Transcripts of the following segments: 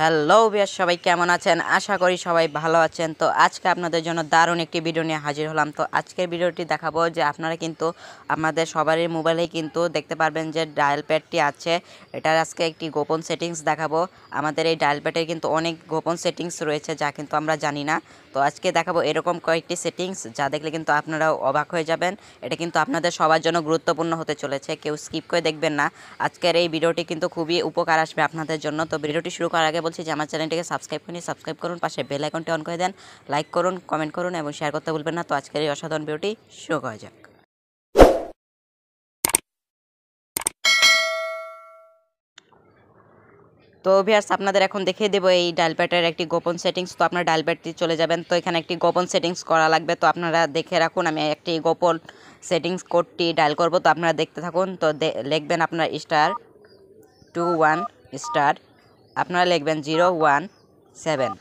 hello বিয়ার সবাই কেমন আছেন আশা করি সবাই ভালো আছেন তো আজকে আপনাদের জন্য দারুণ একটি ভিডিও নিয়ে হাজির হলাম তো আজকের ভিডিওটি দেখাবো যে আপনারা কিন্তু আমাদের সবারই মোবাইলেই কিন্তু দেখতে পারবেন যে ডায়াল প্যাডটি আছে এটার আজকে একটি গোপন সেটিংস দেখাবো আমাদের এই ডায়াল প্যাডের কিন্তু অনেক গোপন সেটিংস রয়েছে যা কিন্তু আমরা জানি না তো আজকে দেখাবো এরকম কয়েকটি সেটিংস যা দেখলে কিন্তু আপনারা অবাক হয়ে যাবেন এটা কিন্তু আপনাদের সবার জন্য গুরুত্বপূর্ণ হতে চলেছে কেউ স্কিপ করে দেখবেন না আজকের এই ভিডিওটি কিন্তু খুবই উপকার আসবে আপনাদের জন্য তো ভিডিওটি শুরু করার আগে বলছি যে আমার চ্যানেলটিকে সাবস্ক্রাইব করুন সাবস্ক্রাইব করুন পাশে বেল আইকনটি অন করে দেন লাইক করুন কমেন্ট করুন এবং শেয়ার করতে ভুলবেন না তো আজকের এই অসাধারণ ভিডিওটি শুরু করা যাক তো ভিয়ার্স আপনাদের এখন দেখিয়ে দেবো এই ডায়াল প্যাডের একটি গোপন সেটিংস তো আপনার ডায়াল প্যাডটি চলে যাবেন তো এখানে একটি গোপন সেটিংস করা লাগবে তো আপনারা দেখে রাখুন আমি একটি গোপন সেটিংস কোডটি ডায়াল করব তো আপনারা দেখতে থাকুন তো লিখবেন আপনার স্টার টু ওয়ান স্টার আপনারা লিখবেন zero one seven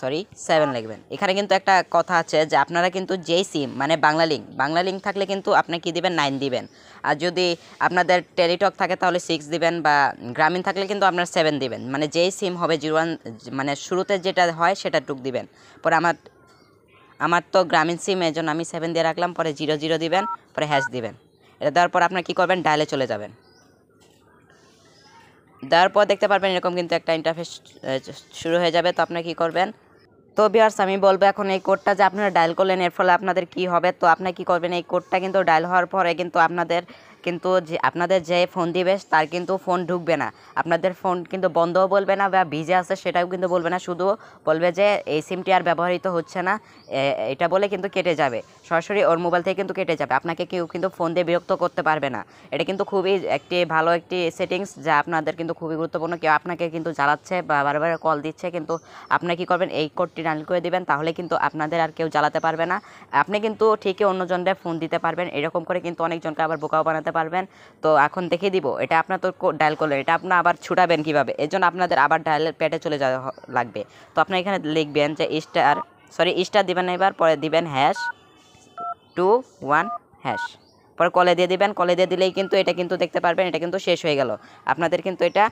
sorry seven লিখবেন এখানে কিন্তু একটা কথা আছে যে আপনারা কিন্তু যেই সিম মানে বাংলা লিঙ্ক বাংলা লিঙ্ক থাকলে কিন্তু আপনি কি দিবেন নাইন দিবেন আর যদি আপনাদের টেলিটক থাকে তাহলে সিক্স দিবেন বা গ্রামীণ থাকলে কিন্তু আপনার সেভেন দিবেন মানে যেই সিম হবে জিরো ওয়ান মানে শুরুতে যেটা হয় সেটা টুক দিবেন পরে আমার আমার তো গ্রামীণ সিম এজন্য আমি সেভেন দিয়ে রাখলাম পরে জিরো জিরো দিবেন পরে হ্যাশ দিবেন এটা দেওয়ার পর আপনার কী করবেন ডায়ালে চলে যাবেন দেওয়ার পর দেখতে পারবেন এরকম কিন্তু একটা ইন্টারফেস শুরু হয়ে যাবে তো আপনি কী করবেন তো বিয়ার্স আমি বলবো এখন এই কোডটা যে আপনারা ডায়াল করলেন এর ফলে আপনাদের কি হবে তো আপনার কি করবেন এই কোডটা কিন্তু ডায়াল হওয়ার পরে কিন্তু আপনাদের কিন্তু যে আপনাদের যে ফোন দিবে তার কিন্তু ফোন ঢুকবে না আপনাদের ফোন কিন্তু বন্ধও বলবে না বা ভিজে আছে সেটাও কিন্তু বলবে না শুধু বলবে যে এই সিমটি আর ব্যবহৃত হচ্ছে না এটা বলে কিন্তু কেটে যাবে সরাসরি ওর মোবাইল থেকে কিন্তু কেটে যাবে আপনাকে কেউ কিন্তু ফোন দিয়ে বিরক্ত করতে পারবে না এটা কিন্তু খুবই একটি ভালো একটি সেটিংস যা আপনাদের কিন্তু খুবই গুরুত্বপূর্ণ কেউ আপনাকে কিন্তু জ্বালাচ্ছে বা বারবার কল দিচ্ছে কিন্তু আপনি কি করবেন এই কোডটি ডাল করে দেবেন তাহলে কিন্তু আপনাদের আর কেউ জ্বালাতে পারবে না আপনি কিন্তু ঠিকই অন্যজনদের ফোন দিতে পারবেন এরকম করে কিন্তু অনেকজনকে আবার বোকাও বানাতে চালাতে পারবেন তো এখন দেখিয়ে দিব এটা আপনার তো ডায়াল করলেন এটা আপনি আবার ছুটাবেন কিভাবে এর জন্য আপনাদের আবার ডায়ালের প্যাটে চলে যাওয়া লাগবে তো আপনি এখানে লিখবেন যে স্টার সরি স্টার দিবেন এবার পরে দিবেন হ্যাশ টু ওয়ান হ্যাশ পরে কলে দিয়ে দিবেন কলে দিয়ে দিলেই কিন্তু এটা কিন্তু দেখতে পারবেন এটা কিন্তু শেষ হয়ে গেল আপনাদের কিন্তু এটা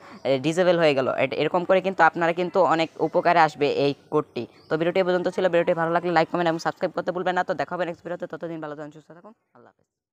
ডিজেবল হয়ে গেল এরকম করে কিন্তু আপনারা কিন্তু অনেক উপকারে আসবে এই কোডটি তো ভিডিওটি পর্যন্ত ছিল ভিডিওটি ভালো লাগলে লাইক কমেন্ট এবং সাবস্ক্রাইব করতে ভুলবেন না তো দেখা হবে নেক্সট ভিডিওতে ততদিন ভালো থাকুন সুস্থ থাকুন আল্লাহ হাফেজ